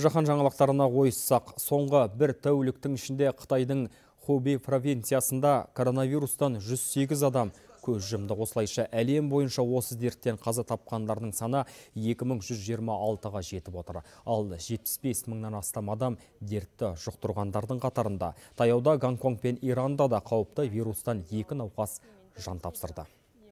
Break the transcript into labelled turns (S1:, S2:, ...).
S1: жаһан жаңалықтарына ойыссақ, соңғы бір тәуліктің ішінде Қытайдың Хубей провинциясында коронавирустан 108 адам көз жұмды. Осылайша әлем бойынша осы дерттен қаза тапқандардың саны 2126-ға жетіп отыр. Ал 75 мыңнан астам адам дертті жұқтырғандардың қатарында. Таяуда Гонконг пен Иранда да қауіпті вирустан екі науқас жан тапсырды.